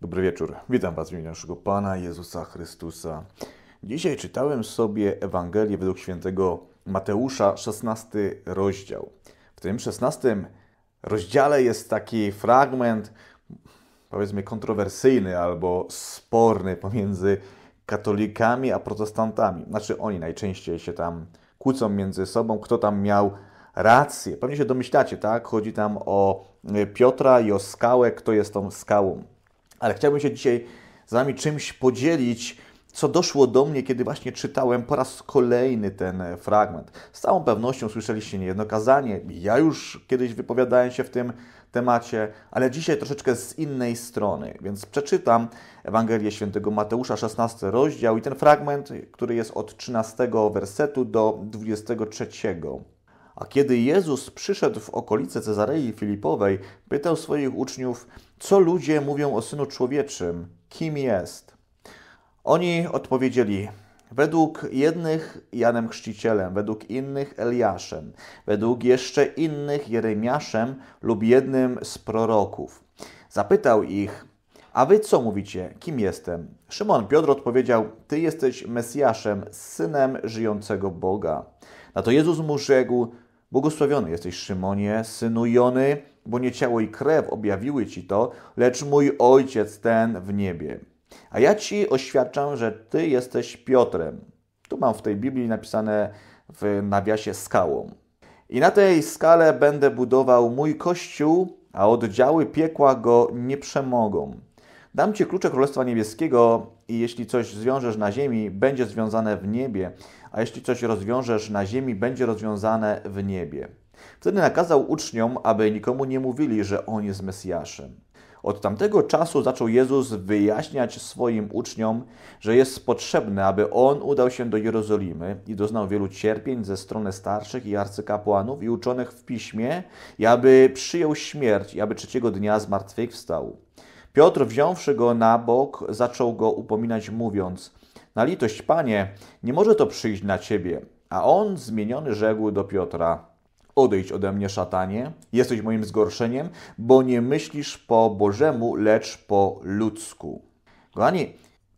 Dobry wieczór. Witam Was w imieniu naszego Pana Jezusa Chrystusa. Dzisiaj czytałem sobie Ewangelię według świętego Mateusza, 16 rozdział. W tym 16 rozdziale jest taki fragment, powiedzmy, kontrowersyjny albo sporny pomiędzy katolikami a protestantami. Znaczy, oni najczęściej się tam kłócą między sobą, kto tam miał rację. Pewnie się domyślacie, tak? Chodzi tam o Piotra i o skałę, kto jest tą skałą. Ale chciałbym się dzisiaj z Wami czymś podzielić, co doszło do mnie, kiedy właśnie czytałem po raz kolejny ten e, fragment. Z całą pewnością słyszeliście niejedno kazanie. Ja już kiedyś wypowiadałem się w tym temacie, ale dzisiaj troszeczkę z innej strony. Więc przeczytam Ewangelię Świętego Mateusza, 16 rozdział i ten fragment, który jest od 13 wersetu do 23. A kiedy Jezus przyszedł w okolice Cezarei Filipowej, pytał swoich uczniów, co ludzie mówią o Synu Człowieczym, kim jest. Oni odpowiedzieli, według jednych Janem Chrzcicielem, według innych Eliaszem, według jeszcze innych Jeremiaszem lub jednym z proroków. Zapytał ich, a wy co mówicie, kim jestem? Szymon Piotr odpowiedział, ty jesteś Mesjaszem, synem żyjącego Boga. Na to Jezus mu rzekł, Błogosławiony jesteś, Szymonie, synu Jony, bo nie ciało i krew objawiły ci to, lecz mój ojciec ten w niebie. A ja ci oświadczam, że ty jesteś Piotrem. Tu mam w tej Biblii napisane w nawiasie skałą. I na tej skale będę budował mój kościół, a oddziały piekła go nie przemogą. Dam ci klucze Królestwa Niebieskiego i jeśli coś zwiążesz na ziemi, będzie związane w niebie, a jeśli coś rozwiążesz na ziemi, będzie rozwiązane w niebie. Wtedy nakazał uczniom, aby nikomu nie mówili, że on jest Mesjaszem. Od tamtego czasu zaczął Jezus wyjaśniać swoim uczniom, że jest potrzebne, aby on udał się do Jerozolimy i doznał wielu cierpień ze strony starszych i arcykapłanów i uczonych w piśmie, i aby przyjął śmierć, i aby trzeciego dnia zmartwychwstał. Piotr, wziąwszy go na bok, zaczął go upominać, mówiąc: na litość, panie, nie może to przyjść na ciebie. A on zmieniony rzekł do Piotra: Odejdź ode mnie, szatanie, jesteś moim zgorszeniem, bo nie myślisz po Bożemu, lecz po ludzku. Kochani,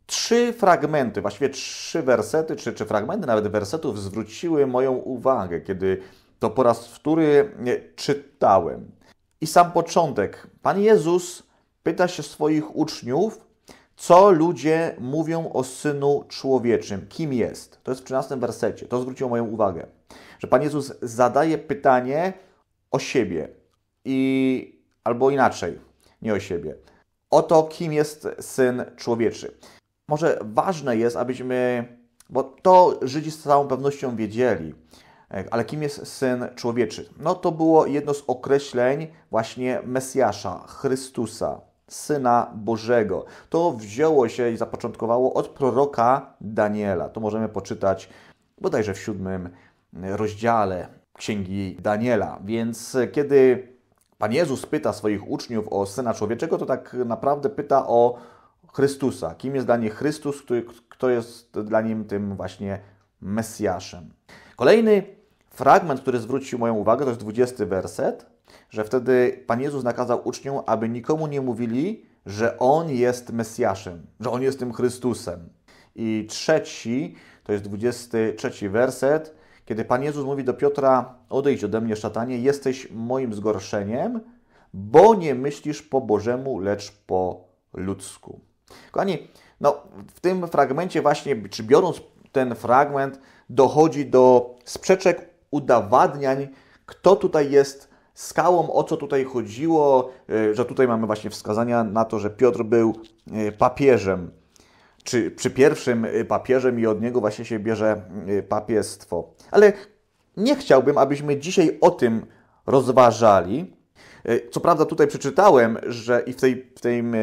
trzy fragmenty, właściwie trzy wersety, czy, czy fragmenty nawet wersetów zwróciły moją uwagę, kiedy to po raz wtóry e, czytałem. I sam początek. Pan Jezus pyta się swoich uczniów, co ludzie mówią o Synu Człowieczym? Kim jest? To jest w 13 wersecie. To zwróciło moją uwagę, że Pan Jezus zadaje pytanie o siebie i albo inaczej, nie o siebie. O to, kim jest Syn Człowieczy. Może ważne jest, abyśmy, bo to Żydzi z całą pewnością wiedzieli, e, ale kim jest Syn Człowieczy? No to było jedno z określeń właśnie Mesjasza, Chrystusa. Syna Bożego. To wzięło się i zapoczątkowało od proroka Daniela. To możemy poczytać bodajże w siódmym rozdziale Księgi Daniela. Więc e, kiedy Pan Jezus pyta swoich uczniów o Syna Człowieczego, to tak naprawdę pyta o Chrystusa. Kim jest dla nich Chrystus, kto jest dla nim tym właśnie Mesjaszem. Kolejny fragment, który zwrócił moją uwagę, to jest 20 werset że wtedy Pan Jezus nakazał uczniom, aby nikomu nie mówili, że On jest Mesjaszem, że On jest tym Chrystusem. I trzeci, to jest 23 werset, kiedy Pan Jezus mówi do Piotra, odejdź ode mnie, szatanie, jesteś moim zgorszeniem, bo nie myślisz po Bożemu, lecz po ludzku. Kochani, no, w tym fragmencie właśnie, czy biorąc ten fragment, dochodzi do sprzeczek, udowadniań, kto tutaj jest skałą, o co tutaj chodziło, e, że tutaj mamy właśnie wskazania na to, że Piotr był e, papieżem, czy przy pierwszym e, papieżem i od niego właśnie się bierze papiestwo. Ale nie chciałbym, abyśmy dzisiaj o tym rozważali. Co prawda tutaj przeczytałem, że i w, tej, w tym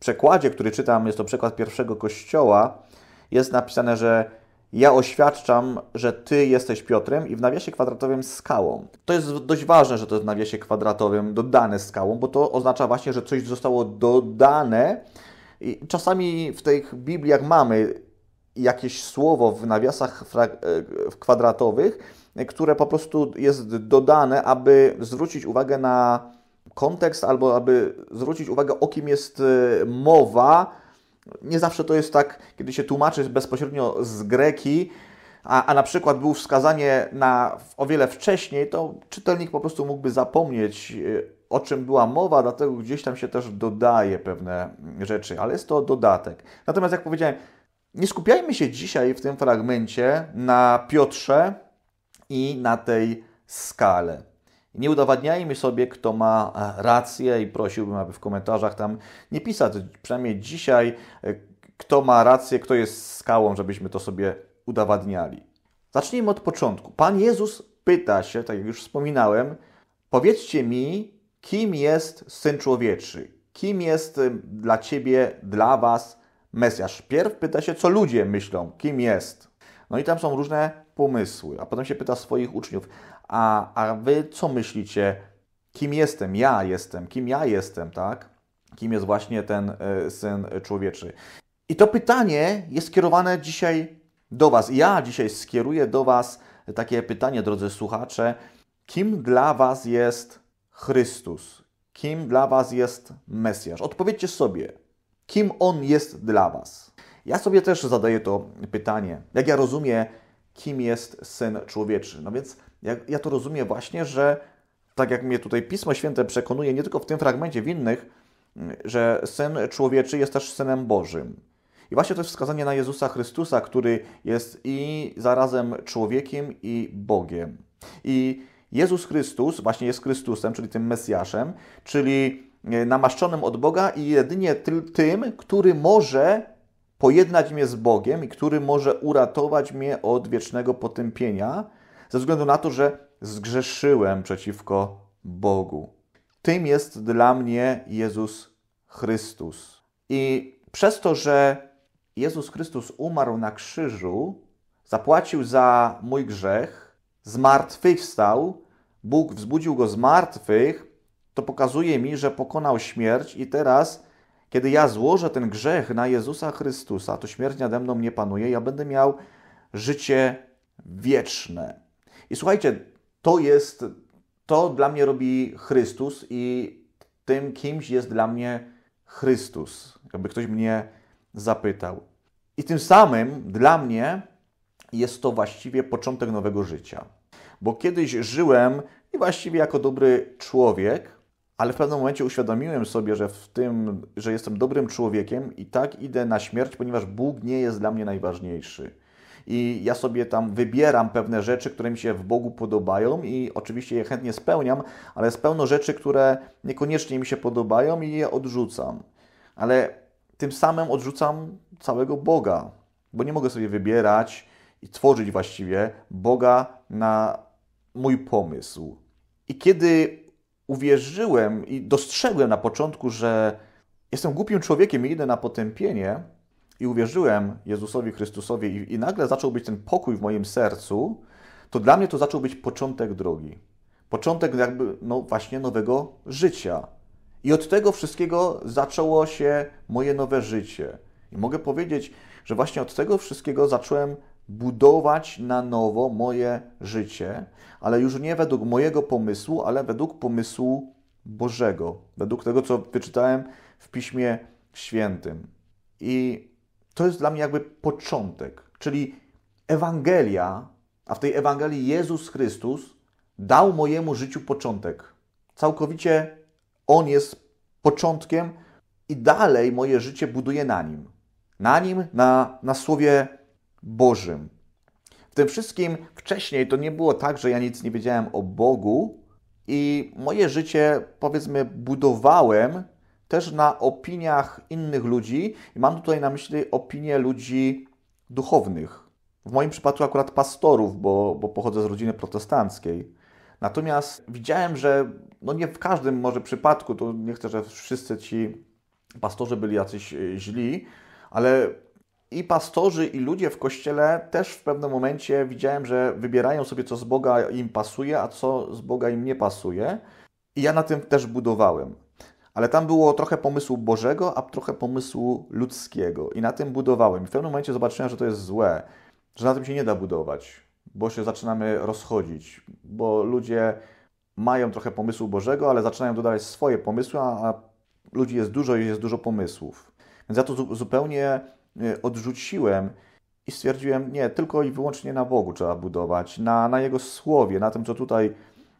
przekładzie, który czytam, jest to przekład pierwszego kościoła, jest napisane, że ja oświadczam, że Ty jesteś Piotrem i w nawiasie kwadratowym skałą. To jest dość ważne, że to jest w nawiasie kwadratowym dodane skałą, bo to oznacza właśnie, że coś zostało dodane. I czasami w tych Bibliach mamy jakieś słowo w nawiasach e, kwadratowych, które po prostu jest dodane, aby zwrócić uwagę na kontekst albo aby zwrócić uwagę, o kim jest e, mowa nie zawsze to jest tak, kiedy się tłumaczy bezpośrednio z greki, a, a na przykład było wskazanie na o wiele wcześniej, to czytelnik po prostu mógłby zapomnieć y, o czym była mowa, dlatego gdzieś tam się też dodaje pewne mm, rzeczy, ale jest to dodatek. Natomiast jak powiedziałem, nie skupiajmy się dzisiaj w tym fragmencie na Piotrze i na tej skale. Nie udowadniajmy sobie, kto ma e, rację i prosiłbym, aby w komentarzach tam nie pisać, przynajmniej dzisiaj, e, kto ma rację, kto jest skałą, żebyśmy to sobie udowadniali. Zacznijmy od początku. Pan Jezus pyta się, tak jak już wspominałem, powiedzcie mi, kim jest Syn Człowieczy? Kim jest e, dla Ciebie, dla Was Mesjasz? Pierw pyta się, co ludzie myślą, kim jest. No i tam są różne pomysły, a potem się pyta swoich uczniów, a, a wy co myślicie, kim jestem, ja jestem, kim ja jestem, tak? Kim jest właśnie ten e, syn człowieczy? I to pytanie jest skierowane dzisiaj do Was. Ja dzisiaj skieruję do Was takie pytanie, drodzy słuchacze: kim dla Was jest Chrystus? Kim dla Was jest Mesjasz? Odpowiedzcie sobie, kim On jest dla Was? Ja sobie też zadaję to pytanie. Jak ja rozumiem, kim jest syn człowieczy? No więc ja, ja to rozumiem właśnie, że tak jak mnie tutaj Pismo Święte przekonuje, nie tylko w tym fragmencie, w innych, mm, że Syn Człowieczy jest też Synem Bożym. I właśnie to jest wskazanie na Jezusa Chrystusa, który jest i zarazem człowiekiem, i Bogiem. I Jezus Chrystus właśnie jest Chrystusem, czyli tym Mesjaszem, czyli e, namaszczonym od Boga i jedynie tym, który może pojednać mnie z Bogiem i który może uratować mnie od wiecznego potępienia, ze względu na to, że zgrzeszyłem przeciwko Bogu. Tym jest dla mnie Jezus Chrystus. I przez to, że Jezus Chrystus umarł na krzyżu, zapłacił za mój grzech, zmartwychwstał, Bóg wzbudził go z martwych, to pokazuje mi, że pokonał śmierć i teraz, kiedy ja złożę ten grzech na Jezusa Chrystusa, to śmierć nade mną nie panuje, ja będę miał życie wieczne. I słuchajcie, to jest, to dla mnie robi Chrystus i tym kimś jest dla mnie Chrystus. Jakby ktoś mnie zapytał. I tym samym dla mnie jest to właściwie początek nowego życia. Bo kiedyś żyłem i właściwie jako dobry człowiek, ale w pewnym momencie uświadomiłem sobie, że w tym, że jestem dobrym człowiekiem i tak idę na śmierć, ponieważ Bóg nie jest dla mnie najważniejszy i ja sobie tam wybieram pewne rzeczy, które mi się w Bogu podobają i oczywiście je chętnie spełniam, ale jest pełno rzeczy, które niekoniecznie mi się podobają i je odrzucam. Ale tym samym odrzucam całego Boga, bo nie mogę sobie wybierać i tworzyć właściwie Boga na mój pomysł. I kiedy uwierzyłem i dostrzegłem na początku, że jestem głupim człowiekiem i idę na potępienie, i uwierzyłem Jezusowi Chrystusowi i, i nagle zaczął być ten pokój w moim sercu, to dla mnie to zaczął być początek drogi. Początek jakby, no właśnie, nowego życia. I od tego wszystkiego zaczęło się moje nowe życie. I mogę powiedzieć, że właśnie od tego wszystkiego zacząłem budować na nowo moje życie, ale już nie według mojego pomysłu, ale według pomysłu Bożego, według tego, co wyczytałem w Piśmie Świętym. I to jest dla mnie jakby początek. Czyli Ewangelia, a w tej Ewangelii Jezus Chrystus dał mojemu życiu początek. Całkowicie On jest początkiem i dalej moje życie buduje na Nim. Na Nim, na, na Słowie Bożym. W tym wszystkim wcześniej to nie było tak, że ja nic nie wiedziałem o Bogu i moje życie, powiedzmy, budowałem też na opiniach innych ludzi. I mam tutaj na myśli opinie ludzi duchownych. W moim przypadku akurat pastorów, bo, bo pochodzę z rodziny protestanckiej. Natomiast widziałem, że no nie w każdym może przypadku, to nie chcę, że wszyscy ci pastorzy byli jacyś e, źli, ale i pastorzy, i ludzie w kościele też w pewnym momencie widziałem, że wybierają sobie, co z Boga im pasuje, a co z Boga im nie pasuje. I ja na tym też budowałem ale tam było trochę pomysłu Bożego, a trochę pomysłu ludzkiego. I na tym budowałem. I w pewnym momencie zobaczyłem, że to jest złe, że na tym się nie da budować, bo się zaczynamy rozchodzić, bo ludzie mają trochę pomysłu Bożego, ale zaczynają dodawać swoje pomysły, a ludzi jest dużo i jest dużo pomysłów. Więc ja to zupełnie y, odrzuciłem i stwierdziłem, nie, tylko i wyłącznie na Bogu trzeba budować, na, na Jego słowie, na tym, co tutaj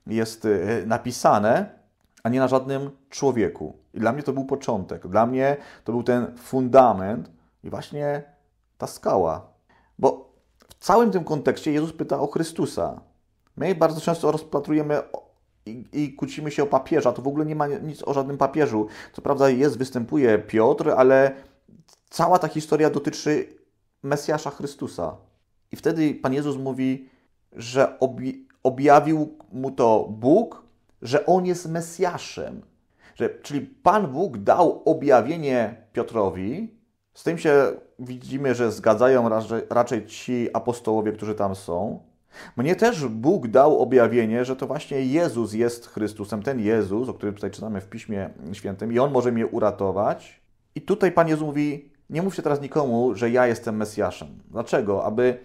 jest y, napisane a nie na żadnym człowieku. I dla mnie to był początek, dla mnie to był ten fundament i właśnie ta skała. Bo w całym tym kontekście Jezus pyta o Chrystusa. My bardzo często rozpatrujemy i, i kłócimy się o papieża. To w ogóle nie ma nic o żadnym papieżu. Co prawda jest, występuje Piotr, ale cała ta historia dotyczy Mesjasza Chrystusa. I wtedy Pan Jezus mówi, że objawił mu to Bóg że on jest Mesjaszem. Że, czyli Pan Bóg dał objawienie Piotrowi, z tym się widzimy, że zgadzają raczej, raczej ci apostołowie, którzy tam są. Mnie też Bóg dał objawienie, że to właśnie Jezus jest Chrystusem, ten Jezus, o którym tutaj czytamy w Piśmie Świętym, i On może mnie uratować. I tutaj Pan Jezus mówi, nie mówcie teraz nikomu, że ja jestem Mesjaszem. Dlaczego? Aby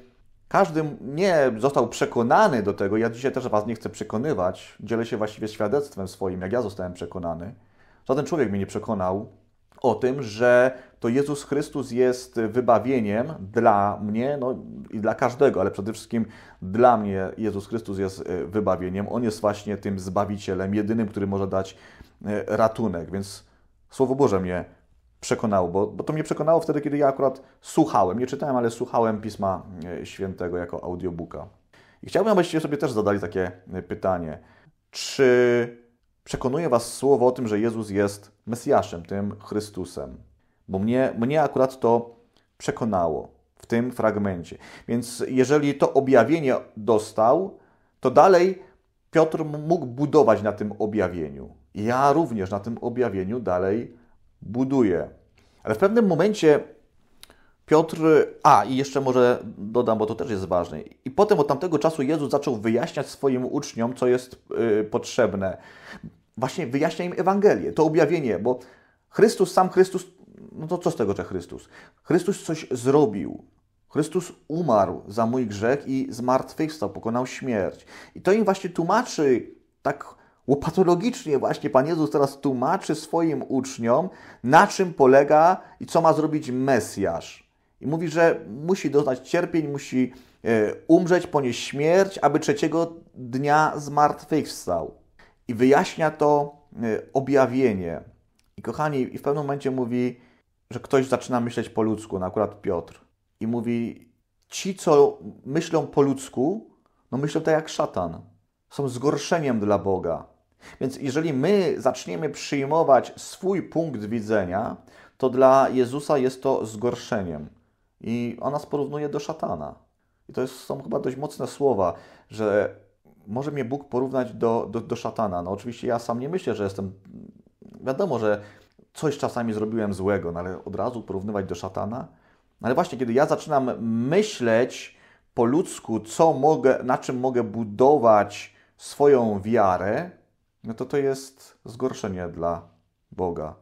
każdy nie został przekonany do tego. Ja dzisiaj też Was nie chcę przekonywać. Dzielę się właściwie świadectwem swoim, jak ja zostałem przekonany. Żaden człowiek mnie nie przekonał o tym, że to Jezus Chrystus jest wybawieniem dla mnie no, i dla każdego, ale przede wszystkim dla mnie Jezus Chrystus jest e, wybawieniem. On jest właśnie tym zbawicielem, jedynym, który może dać e, ratunek. Więc Słowo Boże mnie przekonało, bo, bo to mnie przekonało wtedy, kiedy ja akurat słuchałem, nie czytałem, ale słuchałem Pisma e, Świętego jako audiobooka. I chciałbym, abyście sobie też zadali takie e, pytanie. Czy przekonuje Was słowo o tym, że Jezus jest Mesjaszem, tym Chrystusem? Bo mnie, mnie akurat to przekonało w tym fragmencie. Więc jeżeli to objawienie dostał, to dalej Piotr mógł budować na tym objawieniu. Ja również na tym objawieniu dalej buduje. Ale w pewnym momencie Piotr, a i jeszcze może dodam, bo to też jest ważne. I potem od tamtego czasu Jezus zaczął wyjaśniać swoim uczniom, co jest yy, potrzebne. Właśnie wyjaśnia im Ewangelię, to objawienie, bo Chrystus, sam Chrystus, no to co z tego, że Chrystus? Chrystus coś zrobił. Chrystus umarł za mój grzech i zmartwychwstał, pokonał śmierć. I to im właśnie tłumaczy tak bo patologicznie właśnie Pan Jezus teraz tłumaczy swoim uczniom, na czym polega i co ma zrobić Mesjasz. I mówi, że musi doznać cierpień, musi e, umrzeć, ponieść śmierć, aby trzeciego dnia zmartwychwstał. I wyjaśnia to e, objawienie. I kochani, w pewnym momencie mówi, że ktoś zaczyna myśleć po ludzku, na no akurat Piotr. I mówi, ci, co myślą po ludzku, no myślą tak jak szatan. Są zgorszeniem dla Boga. Więc jeżeli my zaczniemy przyjmować swój punkt widzenia, to dla Jezusa jest to zgorszeniem. I on nas porównuje do szatana. I to jest, są chyba dość mocne słowa, że może mnie Bóg porównać do, do, do szatana. No oczywiście ja sam nie myślę, że jestem... Wiadomo, że coś czasami zrobiłem złego, no ale od razu porównywać do szatana? No ale właśnie, kiedy ja zaczynam myśleć po ludzku, co mogę, na czym mogę budować swoją wiarę, no to to jest zgorszenie dla Boga.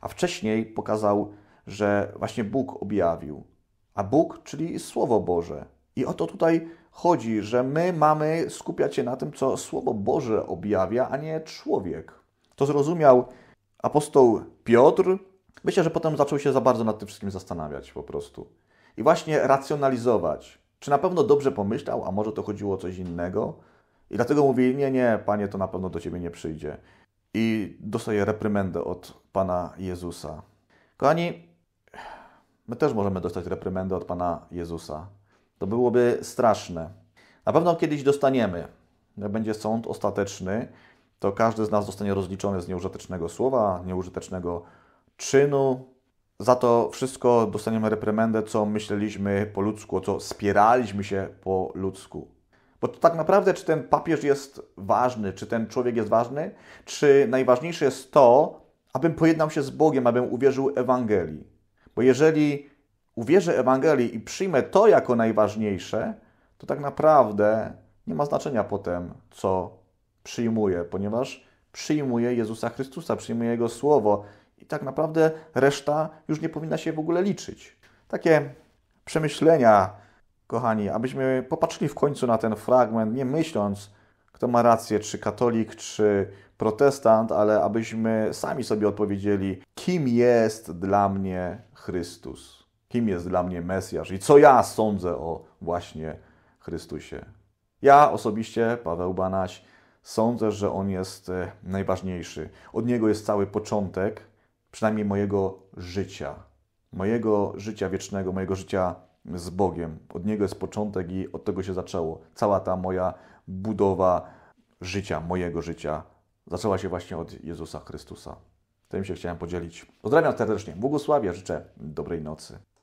A wcześniej pokazał, że właśnie Bóg objawił. A Bóg, czyli Słowo Boże. I o to tutaj chodzi, że my mamy skupiać się na tym, co Słowo Boże objawia, a nie człowiek. To zrozumiał apostoł Piotr. Myślę, że potem zaczął się za bardzo nad tym wszystkim zastanawiać po prostu. I właśnie racjonalizować. Czy na pewno dobrze pomyślał, a może to chodziło o coś innego? I dlatego mówi, nie, nie, Panie, to na pewno do Ciebie nie przyjdzie. I dostaje reprymendę od Pana Jezusa. Kochani, my też możemy dostać reprymendę od Pana Jezusa. To byłoby straszne. Na pewno kiedyś dostaniemy. Jak będzie sąd ostateczny, to każdy z nas zostanie rozliczony z nieużytecznego słowa, nieużytecznego czynu. Za to wszystko dostaniemy reprymendę, co myśleliśmy po ludzku, co spieraliśmy się po ludzku. Bo to tak naprawdę, czy ten papież jest ważny, czy ten człowiek jest ważny, czy najważniejsze jest to, abym pojednał się z Bogiem, abym uwierzył Ewangelii. Bo jeżeli uwierzę Ewangelii i przyjmę to jako najważniejsze, to tak naprawdę nie ma znaczenia potem, co przyjmuję, ponieważ przyjmuję Jezusa Chrystusa, przyjmuję Jego Słowo i tak naprawdę reszta już nie powinna się w ogóle liczyć. Takie przemyślenia kochani, abyśmy popatrzyli w końcu na ten fragment, nie myśląc, kto ma rację, czy katolik, czy protestant, ale abyśmy sami sobie odpowiedzieli, kim jest dla mnie Chrystus, kim jest dla mnie Mesjasz i co ja sądzę o właśnie Chrystusie. Ja osobiście, Paweł Banaś, sądzę, że On jest e, najważniejszy. Od Niego jest cały początek, przynajmniej mojego życia, mojego życia wiecznego, mojego życia z Bogiem. Od Niego jest początek i od tego się zaczęło. Cała ta moja budowa życia, mojego życia, zaczęła się właśnie od Jezusa Chrystusa. Tym się chciałem podzielić. Pozdrawiam serdecznie, błogosławię, życzę dobrej nocy.